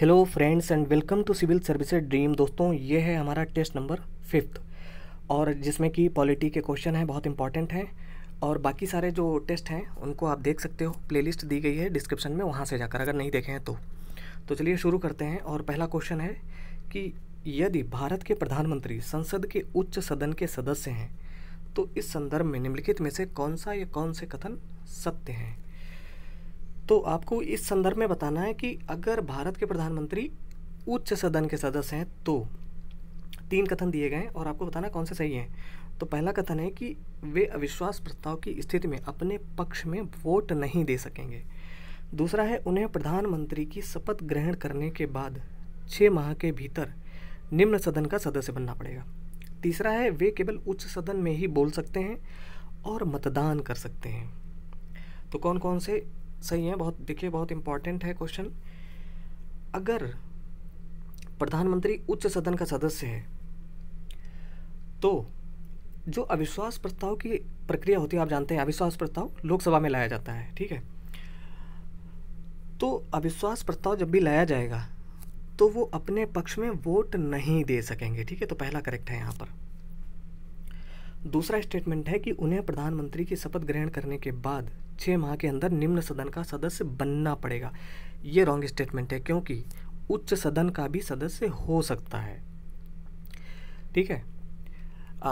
hello friends and welcome to civil services dream दोस्तों ये है हमारा टेस्ट नंबर फिफ्थ और जिसमें कि पॉलिटी के क्वेश्चन हैं बहुत इंपॉर्टेंट हैं और बाकी सारे जो टेस्ट हैं उनको आप देख सकते हो प्लेलिस्ट दी गई है डिस्क्रिप्शन में वहाँ से जाकर अगर नहीं देखे हैं तो तो चलिए शुरू करते हैं और पहला क्वेश्चन है कि यदि भारत के प्रधानमंत्री संसद के उच्च सदन के सदस्य हैं तो इस संदर्भ में निम्नलिखित में से कौन सा या कौन से कथन सत्य हैं तो आपको इस संदर्भ में बताना है कि अगर भारत के प्रधानमंत्री उच्च सदन के सदस्य हैं तो तीन कथन दिए गए हैं और आपको बताना कौन से सही हैं तो पहला कथन है कि वे अविश्वास प्रस्ताव की स्थिति में अपने पक्ष में वोट नहीं दे सकेंगे दूसरा है उन्हें प्रधानमंत्री की शपथ ग्रहण करने के बाद छः माह के भीतर निम्न सदन का सदस्य बनना पड़ेगा तीसरा है वे केवल उच्च सदन में ही बोल सकते हैं और मतदान कर सकते हैं तो कौन कौन से सही है बहुत देखिए बहुत इंपॉर्टेंट है क्वेश्चन अगर प्रधानमंत्री उच्च सदन का सदस्य है तो जो अविश्वास प्रस्ताव की प्रक्रिया होती है आप जानते हैं अविश्वास प्रस्ताव लोकसभा में लाया जाता है ठीक है तो अविश्वास प्रस्ताव जब भी लाया जाएगा तो वो अपने पक्ष में वोट नहीं दे सकेंगे ठीक है तो पहला करेक्ट है यहाँ पर दूसरा स्टेटमेंट है कि उन्हें प्रधानमंत्री की शपथ ग्रहण करने के बाद छः माह के अंदर निम्न सदन का सदस्य बनना पड़ेगा ये रॉन्ग स्टेटमेंट है क्योंकि उच्च सदन का भी सदस्य हो सकता है ठीक है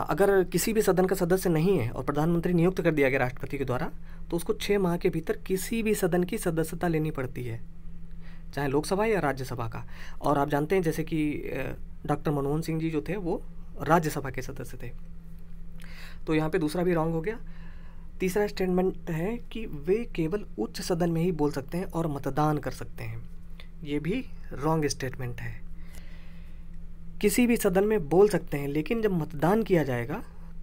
अगर किसी भी सदन का सदस्य नहीं है और प्रधानमंत्री नियुक्त कर दिया गया राष्ट्रपति के द्वारा तो उसको छः माह के भीतर किसी भी सदन की सदस्यता लेनी पड़ती है चाहे लोकसभा या राज्यसभा का और आप जानते हैं जैसे कि डॉक्टर मनमोहन सिंह जी जो थे वो राज्यसभा के सदस्य थे तो यहाँ पे दूसरा भी रॉन्ग हो गया तीसरा स्टेटमेंट है कि वे केवल उच्च सदन में ही बोल सकते हैं और मतदान कर सकते हैं ये भी रॉन्ग स्टेटमेंट है किसी भी सदन में बोल सकते हैं लेकिन जब मतदान किया जाएगा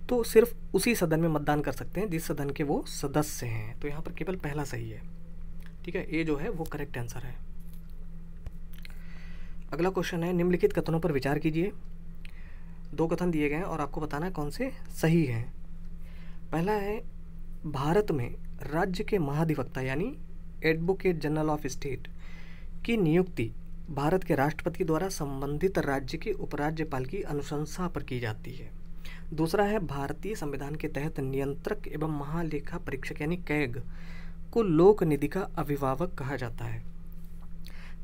तो सिर्फ उसी सदन में मतदान कर सकते हैं जिस सदन के वो सदस्य हैं तो यहाँ पर केवल पहला सही है ठीक है ए जो है वो करेक्ट आंसर है अगला क्वेश्चन है निम्नलिखित कथनों पर विचार कीजिए दो कथन दिए गए हैं और आपको बताना है कौन से सही हैं पहला है भारत में राज्य के महाधिवक्ता यानी एडवोकेट जनरल ऑफ स्टेट की नियुक्ति भारत के राष्ट्रपति द्वारा संबंधित राज्य के उपराज्यपाल की अनुशंसा पर की जाती है दूसरा है भारतीय संविधान के तहत नियंत्रक एवं महालेखा परीक्षक यानी कैग को लोक निधि का अभिभावक कहा जाता है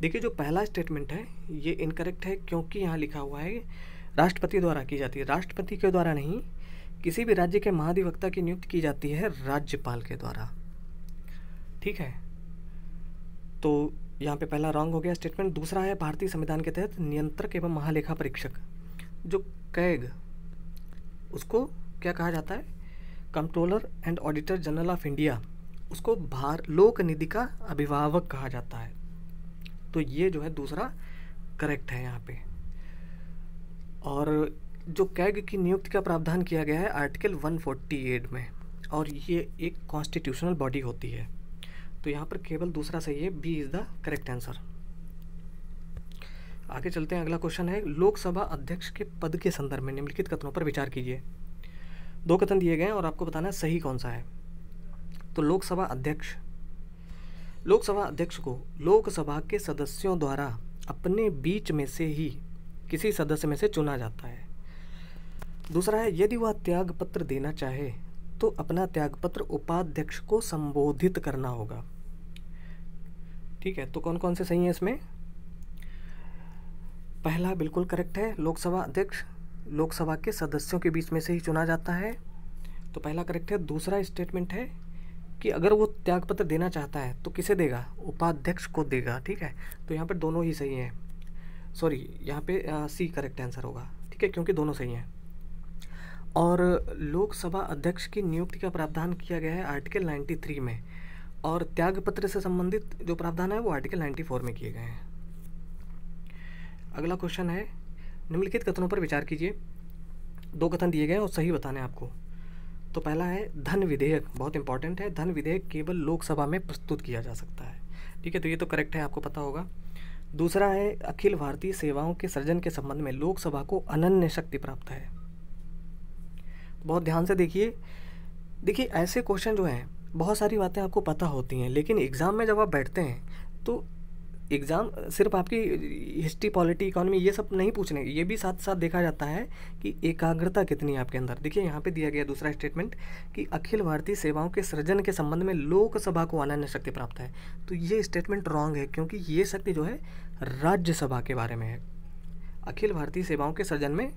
देखिए जो पहला स्टेटमेंट है ये इनकरेक्ट है क्योंकि यहाँ लिखा हुआ है राष्ट्रपति द्वारा की जाती है राष्ट्रपति के द्वारा नहीं किसी भी राज्य के महाधिवक्ता की नियुक्ति की जाती है राज्यपाल के द्वारा ठीक है तो यहाँ पे पहला रॉन्ग हो गया स्टेटमेंट दूसरा है भारतीय संविधान के तहत नियंत्रक एवं महालेखा परीक्षक जो कैग उसको क्या कहा जाता है controller and auditor general of India उसको भार लोक निधि का अभिभावक कहा जाता है तो ये जो है दूसरा करेक्ट है यहाँ पे और जो कैग की नियुक्ति का प्रावधान किया गया है आर्टिकल 148 में और ये एक कॉन्स्टिट्यूशनल बॉडी होती है तो यहाँ पर केवल दूसरा सही है B is the correct answer आगे चलते हैं अगला क्वेश्चन है लोकसभा अध्यक्ष के पद के संदर्भ में निम्नलिखित कथनों पर विचार कीजिए दो कथन दिए गए हैं और आपको बताना है सही कौन सा है तो लोकसभा अध्यक्ष लोकसभा अध्यक्ष को लोकसभा के सदस्यों द्वारा अपने बीच में से ही किसी सदस्य में से चुना जाता है दूसरा है यदि वह त्याग पत्र देना चाहे तो अपना त्यागपत्र उपाध्यक्ष को संबोधित करना होगा ठीक है तो कौन कौन से सही हैं इसमें पहला बिल्कुल करेक्ट है लोकसभा अध्यक्ष लोकसभा के सदस्यों के बीच में से ही चुना जाता है तो पहला करेक्ट है दूसरा स्टेटमेंट है कि अगर वो त्यागपत्र देना चाहता है तो किसे देगा उपाध्यक्ष को देगा ठीक है तो यहाँ पर दोनों ही सही हैं सॉरी यहाँ पे सी करेक्ट आंसर होगा ठीक है क्योंकि दोनों सही हैं और लोकसभा अध्यक्ष की नियुक्ति का प्रावधान किया गया है आर्टिकल 93 में और त्यागपत्र से संबंधित जो प्रावधान है वो आर्टिकल 94 में किए गए हैं अगला क्वेश्चन है निम्नलिखित कथनों पर विचार कीजिए दो कथन दिए गए हैं और सही बताने आपको तो पहला है धन विधेयक बहुत इंपॉर्टेंट है धन विधेयक केवल लोकसभा में प्रस्तुत किया जा सकता है ठीक है तो ये तो करेक्ट है आपको पता होगा दूसरा है अखिल भारतीय सेवाओं के सृजन के संबंध में लोकसभा को अनन्य शक्ति प्राप्त है बहुत ध्यान से देखिए देखिए ऐसे क्वेश्चन जो हैं बहुत सारी बातें आपको पता होती हैं लेकिन एग्ज़ाम में जब आप बैठते हैं तो एग्ज़ाम सिर्फ आपकी हिस्ट्री पॉलिटी इकोनॉमी ये सब नहीं पूछने ये भी साथ साथ देखा जाता है कि एकाग्रता कितनी है आपके अंदर देखिए यहाँ पे दिया गया दूसरा स्टेटमेंट कि अखिल भारतीय सेवाओं के सृजन के संबंध में लोकसभा को अनन्य शक्ति प्राप्त है तो ये स्टेटमेंट रॉन्ग है क्योंकि ये शक्ति जो है राज्यसभा के बारे में है अखिल भारतीय सेवाओं के सृजन में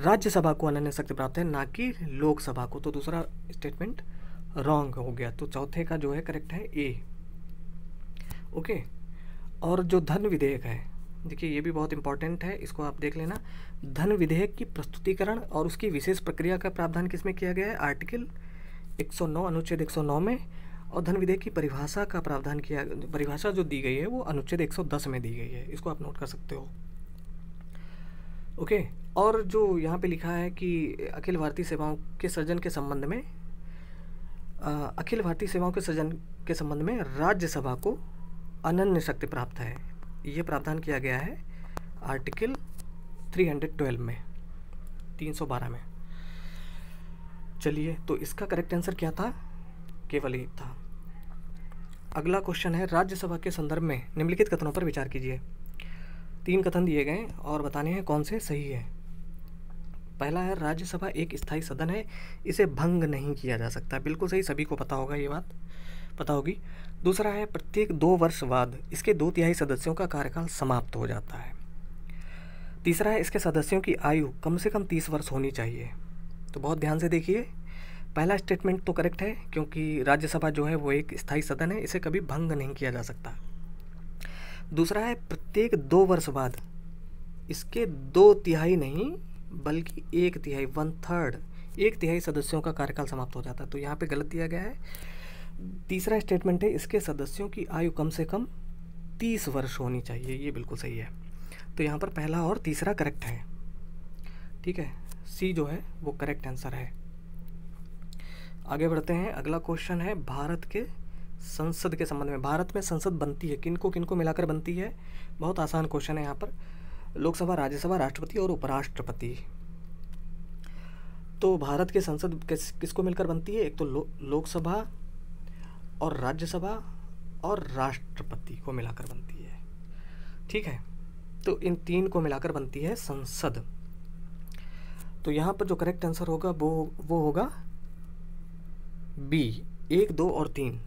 राज्यसभा को अनन्य शक्ति प्राप्त है ना कि लोकसभा को तो दूसरा स्टेटमेंट रॉन्ग हो गया तो चौथे का जो है करेक्ट है ए ओके और जो धन विधेयक है देखिए ये भी बहुत इंपॉर्टेंट है इसको आप देख लेना धन विधेयक की प्रस्तुतिकरण और उसकी विशेष प्रक्रिया का प्रावधान किसमें किया गया है आर्टिकल 109 अनुच्छेद 109 में और धन विधेयक की परिभाषा का प्रावधान किया परिभाषा जो दी गई है वो अनुच्छेद 110 में दी गई है इसको आप नोट कर सकते हो ओके और जो यहाँ पे लिखा है कि अखिल भारतीय सेवाओं के सृजन के संबंध में अखिल भारतीय सेवाओं के सृजन के संबंध में राज्यसभा को अनन्य शक्ति प्राप्त है ये प्रावधान किया गया है आर्टिकल 312 में 312 में चलिए तो इसका करेक्ट आंसर क्या था केवल एक था अगला क्वेश्चन है राज्यसभा के संदर्भ में निम्नलिखित कथनों पर विचार कीजिए तीन कथन दिए गए हैं और बताने हैं कौन से सही है पहला है राज्यसभा एक स्थायी सदन है इसे भंग नहीं किया जा सकता बिल्कुल सही सभी को पता होगा ये बात पता होगी दूसरा है प्रत्येक दो वर्ष बाद इसके दो तिहाई सदस्यों का कार्यकाल समाप्त हो जाता है तीसरा है इसके सदस्यों की आयु कम से कम तीस वर्ष होनी चाहिए तो बहुत ध्यान से देखिए पहला स्टेटमेंट तो करेक्ट है क्योंकि राज्यसभा जो है वो एक स्थायी सदन है इसे कभी भंग नहीं किया जा सकता दूसरा है प्रत्येक दो वर्ष बाद इसके दो तिहाई नहीं बल्कि एक तिहाई वन थर्ड एक तिहाई सदस्यों का कार्यकाल समाप्त हो जाता है तो यहाँ पे गलत दिया गया है तीसरा स्टेटमेंट है इसके सदस्यों की आयु कम से कम तीस वर्ष होनी चाहिए ये बिल्कुल सही है तो यहाँ पर पहला और तीसरा करेक्ट है ठीक है सी जो है वो करेक्ट आंसर है आगे बढ़ते हैं अगला क्वेश्चन है भारत के संसद के संबंध में भारत में संसद बनती है किनको किनको मिलाकर बनती है बहुत आसान क्वेश्चन है यहाँ पर लोकसभा राज्यसभा राष्ट्रपति और उपराष्ट्रपति तो भारत के संसद किस किसको मिलकर बनती है एक तो लो, लोकसभा और राज्यसभा और राष्ट्रपति को मिलाकर बनती है ठीक है तो इन तीन को मिलाकर बनती है संसद तो यहाँ पर जो करेक्ट आंसर होगा वो वो होगा बी एक दो और तीन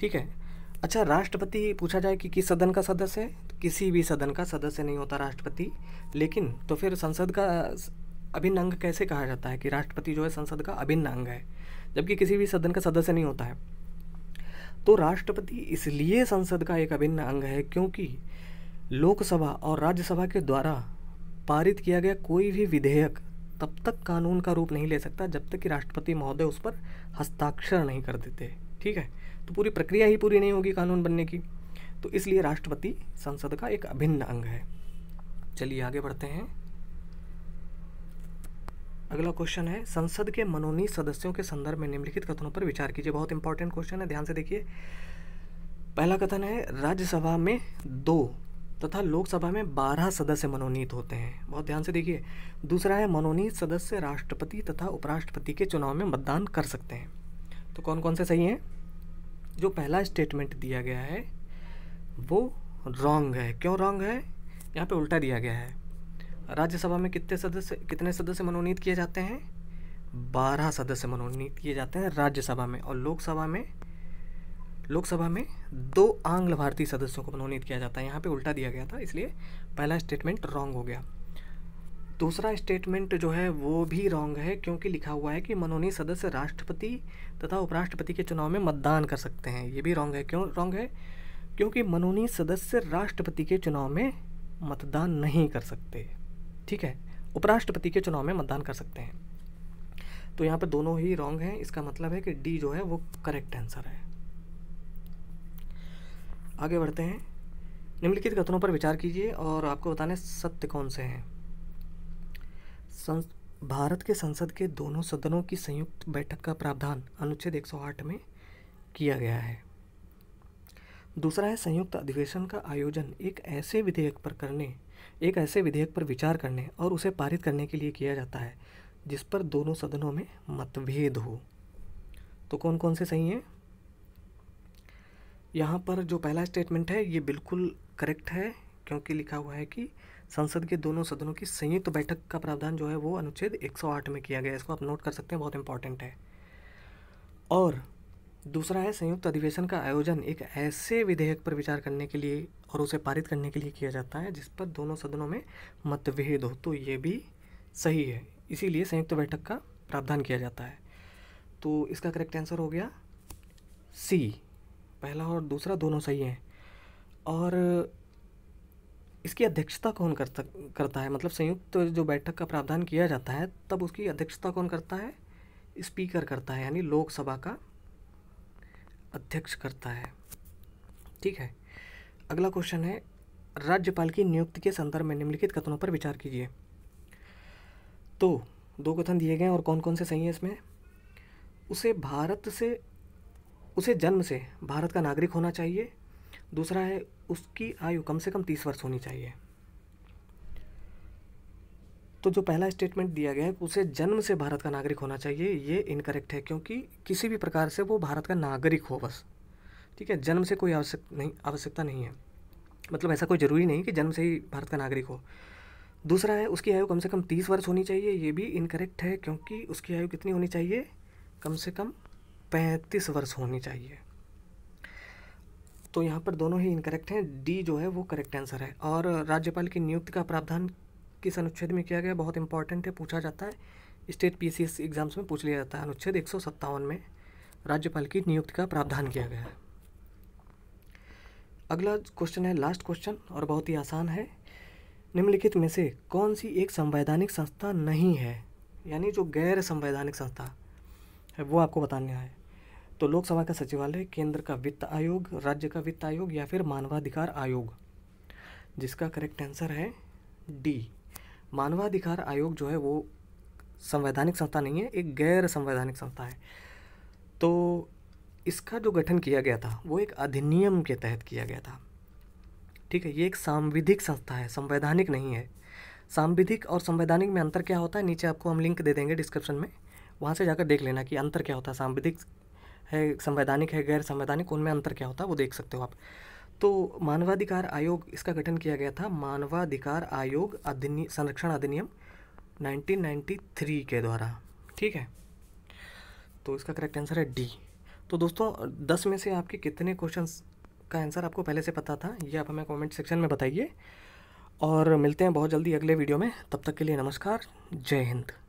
ठीक है अच्छा राष्ट्रपति पूछा जाए कि किस सदन का सदस्य है किसी भी सदन का सदस्य नहीं होता राष्ट्रपति लेकिन तो फिर संसद का अभिन्न अंग कैसे कहा जाता है कि राष्ट्रपति जो है संसद का अभिन्न अंग है जबकि किसी भी सदन का सदस्य नहीं होता है तो राष्ट्रपति इसलिए संसद का एक अभिन्न अंग है क्योंकि लोकसभा और राज्यसभा के द्वारा पारित किया गया कोई भी विधेयक तब तक कानून का रूप नहीं ले सकता जब तक कि राष्ट्रपति महोदय उस पर हस्ताक्षर नहीं कर देते ठीक है तो पूरी प्रक्रिया ही पूरी नहीं होगी कानून बनने की तो इसलिए राष्ट्रपति संसद का एक अभिन्न अंग है चलिए आगे बढ़ते हैं अगला क्वेश्चन है संसद के मनोनीत सदस्यों के संदर्भ में निम्नलिखित कथनों पर विचार कीजिए बहुत इंपॉर्टेंट क्वेश्चन है ध्यान से देखिए पहला कथन है राज्यसभा में दो तथा लोकसभा में बारह सदस्य मनोनीत होते हैं बहुत ध्यान से देखिए दूसरा है मनोनीत सदस्य राष्ट्रपति तथा उपराष्ट्रपति के चुनाव में मतदान कर सकते हैं तो कौन कौन से सही हैं जो पहला स्टेटमेंट दिया गया है वो रॉन्ग है क्यों रॉन्ग है यहाँ पे उल्टा दिया गया है राज्यसभा में कितने सदस्य कितने सदस्य मनोनीत किए जाते हैं बारह सदस्य मनोनीत किए जाते हैं राज्यसभा में और लोकसभा में लोकसभा में दो आंग्ल भारतीय सदस्यों को मनोनीत किया जाता है यहाँ पे उल्टा दिया गया था इसलिए पहला स्टेटमेंट रॉन्ग हो गया दूसरा स्टेटमेंट जो है वो भी रॉन्ग है क्योंकि लिखा हुआ है कि मनोनीत सदस्य राष्ट्रपति तथा उपराष्ट्रपति के चुनाव में मतदान कर सकते हैं ये भी रॉन्ग है क्यों रॉन्ग है क्योंकि मनोनीत सदस्य राष्ट्रपति के चुनाव में मतदान नहीं कर सकते ठीक है उपराष्ट्रपति के चुनाव में मतदान कर सकते हैं तो यहाँ पर दोनों ही रॉन्ग हैं इसका मतलब है कि डी जो है वो करेक्ट आंसर है आगे बढ़ते हैं निम्नलिखित कथनों पर विचार कीजिए और आपको बताने सत्य कौन से हैं भारत के संसद के दोनों सदनों की संयुक्त बैठक का प्रावधान अनुच्छेद 108 में किया गया है दूसरा है संयुक्त अधिवेशन का आयोजन एक ऐसे विधेयक पर करने एक ऐसे विधेयक पर विचार करने और उसे पारित करने के लिए किया जाता है जिस पर दोनों सदनों में मतभेद हो तो कौन कौन से सही हैं यहाँ पर जो पहला स्टेटमेंट है ये बिल्कुल करेक्ट है क्योंकि लिखा हुआ है कि संसद के दोनों सदनों की संयुक्त तो बैठक का प्रावधान जो है वो अनुच्छेद 108 में किया गया है इसको आप नोट कर सकते हैं बहुत इंपॉर्टेंट है और दूसरा है संयुक्त अधिवेशन का आयोजन एक ऐसे विधेयक पर विचार करने के लिए और उसे पारित करने के लिए किया जाता है जिस पर दोनों सदनों में मतभेद हो तो ये भी सही है इसीलिए संयुक्त बैठक का प्रावधान किया जाता है तो इसका करेक्ट आंसर हो गया सी पहला और दूसरा दोनों सही हैं और इसकी अध्यक्षता कौन कर करता है मतलब संयुक्त तो जो बैठक का प्रावधान किया जाता है तब उसकी अध्यक्षता कौन करता है स्पीकर करता है यानी लोकसभा का अध्यक्ष करता है ठीक है अगला क्वेश्चन है राज्यपाल की नियुक्ति के संदर्भ में निम्नलिखित कथनों पर विचार कीजिए तो दो कथन दिए गए हैं और कौन कौन से सही हैं इसमें उसे भारत से उसे जन्म से भारत का नागरिक होना चाहिए दूसरा है उसकी आयु कम से कम तीस वर्ष होनी चाहिए तो जो पहला स्टेटमेंट दिया गया है उसे जन्म से भारत का नागरिक होना चाहिए ये इनकरेक्ट है क्योंकि किसी भी प्रकार से वो भारत का नागरिक हो बस ठीक है जन्म से कोई आवश्यक नहीं आवश्यकता नहीं है मतलब ऐसा कोई ज़रूरी नहीं कि जन्म से ही भारत का नागरिक हो दूसरा है उसकी आयु कम से कम तीस वर्ष होनी चाहिए ये भी इनकरेक्ट है क्योंकि उसकी आयु कितनी होनी चाहिए कम से कम पैंतीस वर्ष होनी चाहिए तो यहाँ पर दोनों ही इनकरेक्ट हैं डी जो है वो करेक्ट आंसर है और राज्यपाल की नियुक्ति का प्रावधान किस अनुच्छेद में किया गया बहुत इंपॉर्टेंट है पूछा जाता है स्टेट पी एग्जाम्स में पूछ लिया जाता है अनुच्छेद एक में राज्यपाल की नियुक्ति का प्रावधान किया गया है अगला क्वेश्चन है लास्ट क्वेश्चन और बहुत ही आसान है निम्नलिखित में से कौन सी एक संवैधानिक संस्था नहीं है यानी जो गैर संवैधानिक संस्था है वो आपको बताना है तो लोकसभा का सचिवालय केंद्र का वित्त आयोग राज्य का वित्त आयोग या फिर मानवाधिकार आयोग जिसका करेक्ट आंसर है डी मानवाधिकार आयोग जो है वो संवैधानिक संस्था नहीं है एक गैर संवैधानिक संस्था है तो इसका जो गठन किया गया था वो एक अधिनियम के तहत किया गया था ठीक है ये एक सांविधिक संस्था है संवैधानिक नहीं है सांविधिक और संवैधानिक में अंतर क्या होता है नीचे आपको हम लिंक दे देंगे डिस्क्रिप्शन में वहाँ से जाकर देख लेना कि अंतर क्या होता है सांविधिक है संवैधानिक है गैर संवैधानिक उनमें अंतर क्या होता है वो देख सकते हो आप तो मानवाधिकार आयोग इसका गठन किया गया था मानवाधिकार आयोग अधिनि संरक्षण अधिनियम 1993 के द्वारा ठीक है तो इसका करेक्ट आंसर है डी तो दोस्तों दस में से आपके कितने क्वेश्चन का आंसर आपको पहले से पता था ये आप हमें कॉमेंट सेक्शन में बताइए और मिलते हैं बहुत जल्दी अगले वीडियो में तब तक के लिए नमस्कार जय हिंद